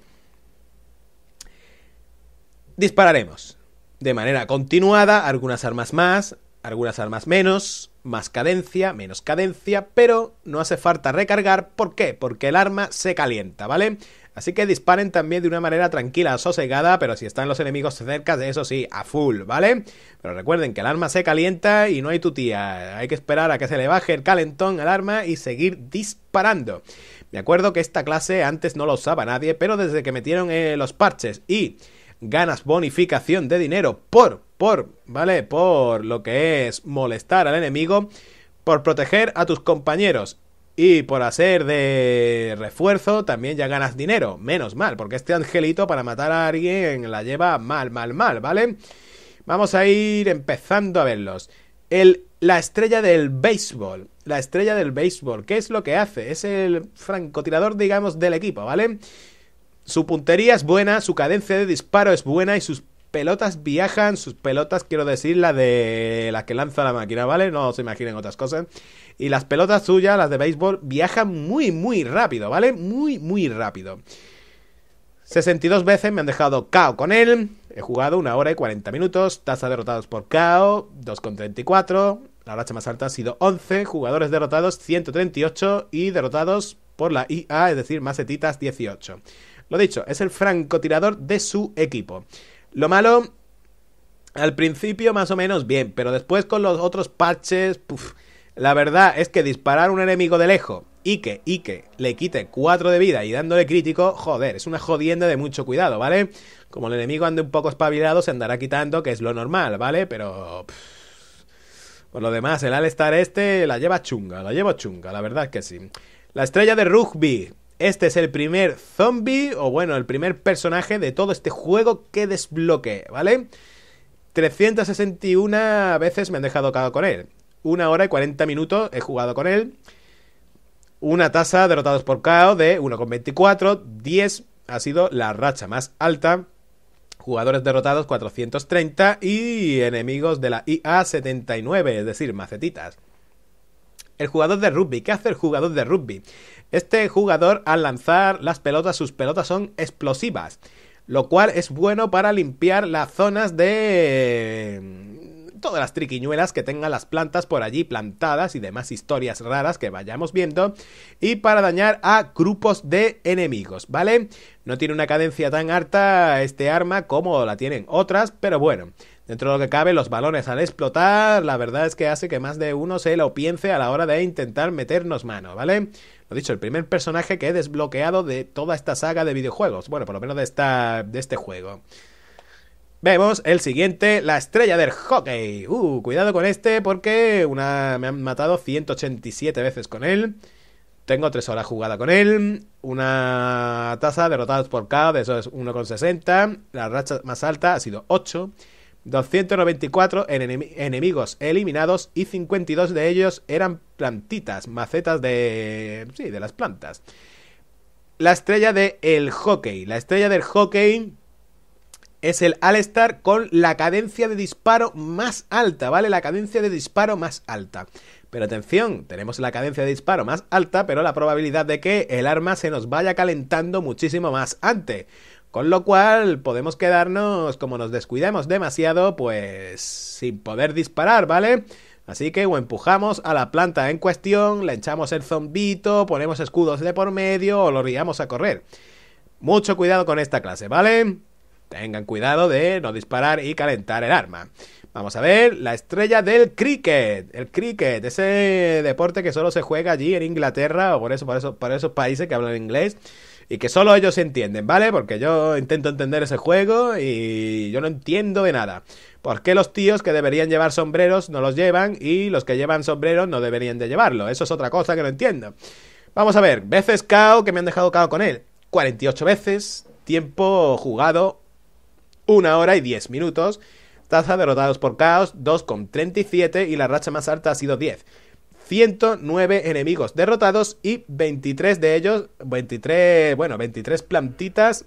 dispararemos de manera continuada, algunas armas más, algunas armas menos, más cadencia, menos cadencia, pero no hace falta recargar, ¿por qué? Porque el arma se calienta, ¿vale? Así que disparen también de una manera tranquila, sosegada, pero si están los enemigos cerca, eso sí, a full, ¿vale? Pero recuerden que el arma se calienta y no hay tutía. Hay que esperar a que se le baje el calentón al arma y seguir disparando. Me acuerdo que esta clase antes no lo usaba nadie, pero desde que metieron eh, los parches y ganas bonificación de dinero por, por, ¿vale? Por lo que es molestar al enemigo, por proteger a tus compañeros y por hacer de refuerzo también ya ganas dinero. Menos mal, porque este angelito para matar a alguien la lleva mal, mal, mal, ¿vale? Vamos a ir empezando a verlos. El, la estrella del béisbol. La estrella del béisbol. ¿Qué es lo que hace? Es el francotirador, digamos, del equipo, ¿vale? Su puntería es buena, su cadencia de disparo es buena y sus pelotas viajan, sus pelotas, quiero decir, la de las que lanza la máquina, ¿vale? No se imaginen otras cosas. Y las pelotas suyas, las de béisbol, viajan muy, muy rápido, ¿vale? Muy, muy rápido. 62 veces me han dejado KO con él. He jugado una hora y 40 minutos. Tasa derrotados por KO, 2,34. La racha más alta ha sido 11. Jugadores derrotados, 138. Y derrotados por la IA, es decir, macetitas, 18. Lo dicho, es el francotirador de su equipo. Lo malo, al principio más o menos bien, pero después con los otros parches, la verdad es que disparar a un enemigo de lejos y que, y que le quite 4 de vida y dándole crítico, joder, es una jodienda de mucho cuidado, ¿vale? Como el enemigo ande un poco espabilado, se andará quitando, que es lo normal, ¿vale? Pero... por lo demás, el all este la lleva chunga, la lleva chunga, la verdad es que sí. La estrella de rugby, este es el primer zombie, o bueno, el primer personaje de todo este juego que desbloqueé, ¿vale? 361 veces me han dejado cagado con él. Una hora y 40 minutos he jugado con él. Una tasa derrotados por KO de 1,24. 10 ha sido la racha más alta. Jugadores derrotados 430 y enemigos de la IA 79, es decir, macetitas. El jugador de rugby. ¿Qué hace el jugador de rugby? Este jugador al lanzar las pelotas, sus pelotas son explosivas, lo cual es bueno para limpiar las zonas de mm, todas las triquiñuelas que tengan las plantas por allí plantadas y demás historias raras que vayamos viendo y para dañar a grupos de enemigos, ¿vale? No tiene una cadencia tan harta este arma como la tienen otras, pero bueno, dentro de lo que cabe los balones al explotar, la verdad es que hace que más de uno se lo piense a la hora de intentar meternos mano, ¿vale? dicho, el primer personaje que he desbloqueado de toda esta saga de videojuegos. Bueno, por lo menos de, esta, de este juego. Vemos el siguiente, la estrella del hockey. Uh, cuidado con este porque una, me han matado 187 veces con él. Tengo 3 horas jugada con él. Una tasa derrotados por cada, de eso es 1,60. La racha más alta ha sido 8. 294 enemigos eliminados y 52 de ellos eran plantitas, macetas de... sí, de las plantas. La estrella del hockey. La estrella del hockey es el All-Star con la cadencia de disparo más alta, ¿vale? La cadencia de disparo más alta. Pero atención, tenemos la cadencia de disparo más alta, pero la probabilidad de que el arma se nos vaya calentando muchísimo más antes. Con lo cual podemos quedarnos, como nos descuidemos demasiado, pues sin poder disparar, ¿vale? Así que o empujamos a la planta en cuestión, le echamos el zombito, ponemos escudos de por medio o lo riamos a correr. Mucho cuidado con esta clase, ¿vale? Tengan cuidado de no disparar y calentar el arma. Vamos a ver, la estrella del cricket. El cricket, ese deporte que solo se juega allí en Inglaterra o por eso, por, eso, por esos países que hablan inglés y que solo ellos entienden, ¿vale? Porque yo intento entender ese juego y yo no entiendo de nada. ¿Por qué los tíos que deberían llevar sombreros no los llevan y los que llevan sombreros no deberían de llevarlo? Eso es otra cosa que no entiendo. Vamos a ver, veces KO que me han dejado KO con él. 48 veces, tiempo jugado 1 hora y 10 minutos, taza derrotados por caos 2,37 y la racha más alta ha sido 10. 109 enemigos derrotados y 23 de ellos, 23, bueno, 23 plantitas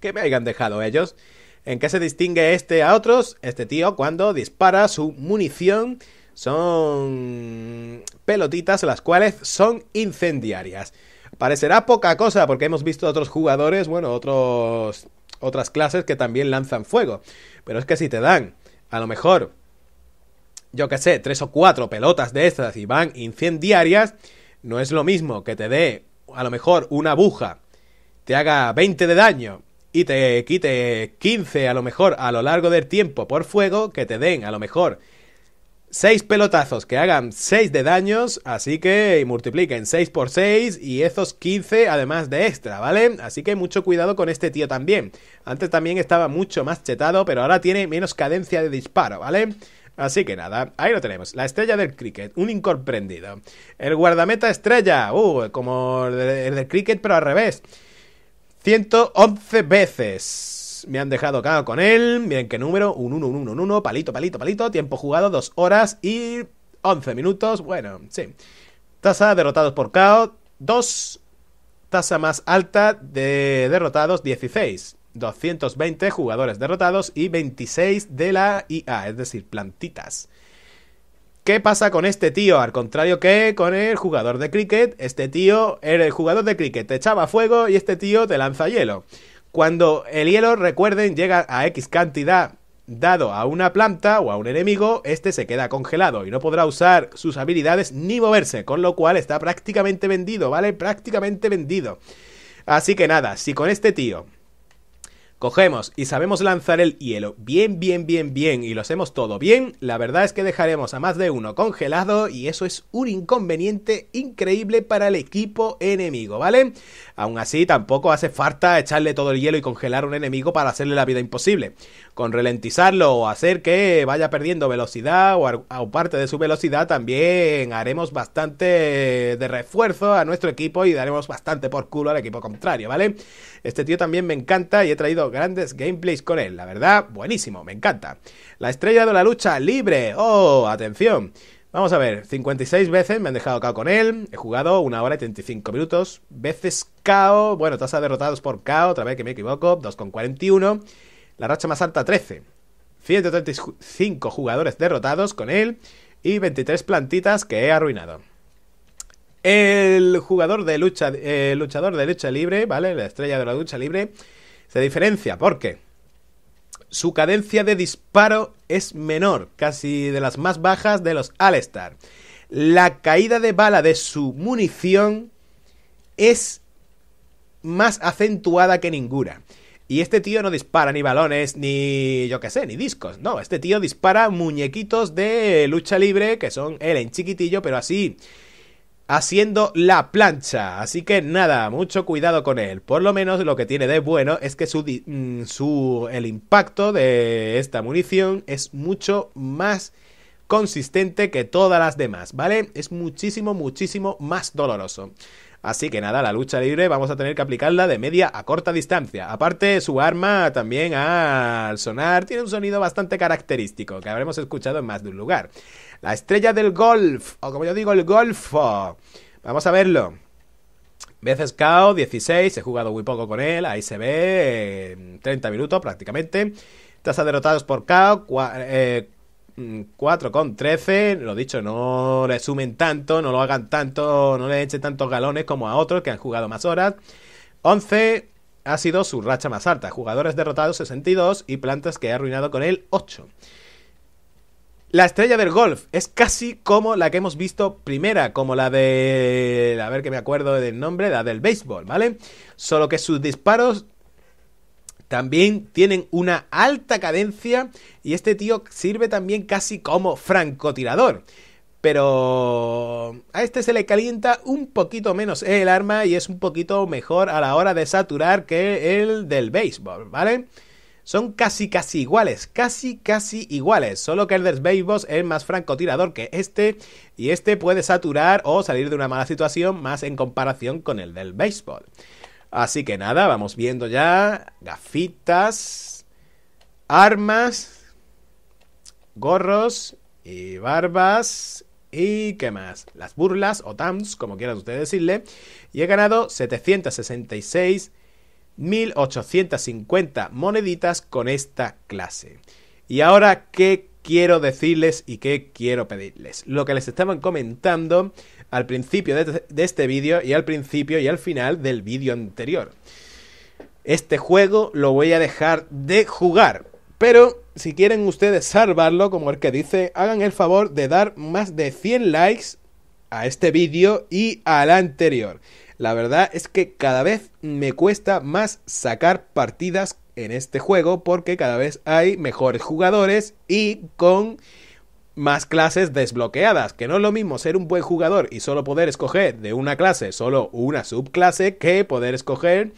que me hayan dejado ellos. ¿En qué se distingue este a otros? Este tío cuando dispara su munición son pelotitas las cuales son incendiarias. Parecerá poca cosa porque hemos visto otros jugadores, bueno, otros otras clases que también lanzan fuego, pero es que si te dan a lo mejor yo qué sé, tres o cuatro pelotas de estas y van incendiarias, no es lo mismo que te dé a lo mejor una aguja, te haga 20 de daño y te quite 15 a lo mejor a lo largo del tiempo por fuego, que te den a lo mejor 6 pelotazos que hagan 6 de daños, así que multipliquen 6 por 6 y esos 15 además de extra, ¿vale? Así que mucho cuidado con este tío también. Antes también estaba mucho más chetado, pero ahora tiene menos cadencia de disparo, ¿vale? Así que nada, ahí lo tenemos. La estrella del cricket, un incomprendido. El guardameta estrella, uh, como el, del cricket, pero al revés. 111 veces me han dejado cago con él. Miren qué número, un 1, 1 1, 1, palito, palito, palito. Tiempo jugado, 2 horas y 11 minutos. Bueno, sí. Tasa derrotados por KO, 2. Tasa más alta de derrotados, 16. 220 jugadores derrotados y 26 de la IA, es decir, plantitas. ¿Qué pasa con este tío? Al contrario que con el jugador de cricket, este tío, era el jugador de cricket te echaba fuego y este tío te lanza hielo. Cuando el hielo, recuerden, llega a X cantidad dado a una planta o a un enemigo, este se queda congelado y no podrá usar sus habilidades ni moverse, con lo cual está prácticamente vendido, ¿vale? Prácticamente vendido. Así que nada, si con este tío cogemos y sabemos lanzar el hielo bien, bien, bien, bien y lo hacemos todo bien, la verdad es que dejaremos a más de uno congelado y eso es un inconveniente increíble para el equipo enemigo, ¿vale? Aún así, tampoco hace falta echarle todo el hielo y congelar a un enemigo para hacerle la vida imposible con ralentizarlo o hacer que vaya perdiendo velocidad o, parte de su velocidad, también haremos bastante de refuerzo a nuestro equipo y daremos bastante por culo al equipo contrario, ¿vale? Este tío también me encanta y he traído grandes gameplays con él, la verdad, buenísimo, me encanta. La estrella de la lucha libre, oh, atención. Vamos a ver, 56 veces me han dejado KO con él. He jugado una hora y 35 minutos. Veces KO, bueno, tasa derrotados por KO, otra vez que me equivoco, 2,41. La racha más alta 13. 135 jugadores derrotados con él y 23 plantitas que he arruinado. El jugador de lucha, eh, luchador de lucha libre, ¿vale? La estrella de la lucha libre se diferencia porque su cadencia de disparo es menor, casi de las más bajas de los All-Star. La caída de bala de su munición es más acentuada que ninguna. Y este tío no dispara ni balones, ni yo qué sé, ni discos. No, este tío dispara muñequitos de lucha libre, que son él en chiquitillo, pero así, haciendo la plancha. Así que nada, mucho cuidado con él. Por lo menos lo que tiene de bueno es que su, mm, su, el impacto de esta munición es mucho más consistente que todas las demás, ¿vale? Es muchísimo, muchísimo más doloroso. Así que nada, la lucha libre vamos a tener que aplicarla de media a corta distancia. Aparte, su arma también al sonar tiene un sonido bastante característico que habremos escuchado en más de un lugar. La estrella del golf, o como yo digo, el golfo. Vamos a verlo. Veces KO 16, he jugado muy poco con él, ahí se ve, 30 minutos prácticamente. Estás derrotados por KO, con 4 13, Lo dicho, no le sumen tanto, no lo hagan tanto, no le echen tantos galones como a otros que han jugado más horas. 11 ha sido su racha más alta. Jugadores derrotados 62 y plantas que ha arruinado con él 8. La estrella del golf es casi como la que hemos visto primera, como la de... A ver que me acuerdo del nombre, la del béisbol, ¿vale? Solo que sus disparos también tienen una alta cadencia y este tío sirve también casi como francotirador. Pero a este se le calienta un poquito menos el arma y es un poquito mejor a la hora de saturar que el del béisbol, ¿vale? Son casi casi iguales, casi casi iguales, solo que el del béisbol es más francotirador que este y este puede saturar o salir de una mala situación más en comparación con el del béisbol. Así que nada, vamos viendo ya. Gafitas, armas, gorros y barbas. ¿Y qué más? Las burlas o TAMS, como quieran ustedes decirle. Y he ganado 766.850 moneditas con esta clase. Y ahora, ¿qué quiero decirles y qué quiero pedirles? Lo que les estaban comentando al principio de, este vídeo y al principio y al final del vídeo anterior. Este juego lo voy a dejar de jugar, pero si quieren ustedes salvarlo, como el que dice, hagan el favor de dar más de 100 likes a este vídeo y al anterior. La verdad es que cada vez me cuesta más sacar partidas en este juego porque cada vez hay mejores jugadores y con más clases desbloqueadas, que no es lo mismo ser un buen jugador y solo poder escoger de una clase, solo una subclase, que poder escoger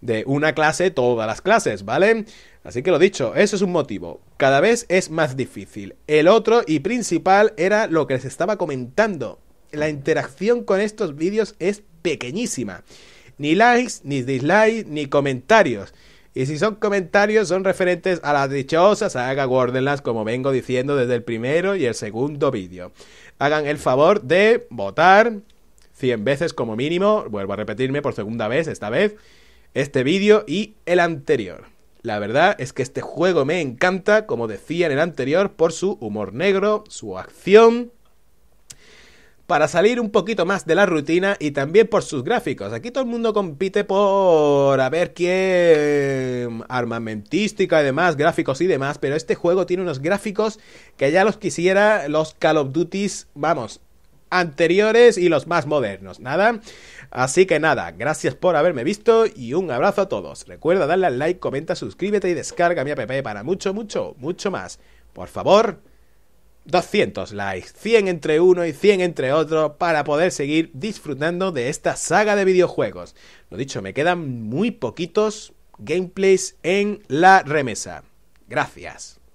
de una clase todas las clases, ¿vale? Así que lo dicho, eso es un motivo. Cada vez es más difícil. El otro y principal era lo que les estaba comentando. La interacción con estos vídeos es pequeñísima. Ni likes, ni dislikes, ni comentarios. Y si son comentarios, son referentes a las dichosas haga Wardenlands, como vengo diciendo desde el primero y el segundo vídeo. Hagan el favor de votar 100 veces como mínimo, vuelvo a repetirme por segunda vez esta vez, este vídeo y el anterior. La verdad es que este juego me encanta, como decía en el anterior, por su humor negro, su acción, para salir un poquito más de la rutina y también por sus gráficos. Aquí todo el mundo compite por a ver quién armamentística y demás, gráficos y demás, pero este juego tiene unos gráficos que ya los quisiera los Call of Duty, vamos, anteriores y los más modernos, nada. Así que nada, gracias por haberme visto y un abrazo a todos. Recuerda darle al like, comenta, suscríbete y descarga mi app para mucho, mucho, mucho más. Por favor, 200 likes, 100 entre uno y 100 entre otro para poder seguir disfrutando de esta saga de videojuegos. Lo dicho, me quedan muy poquitos gameplays en la remesa. Gracias.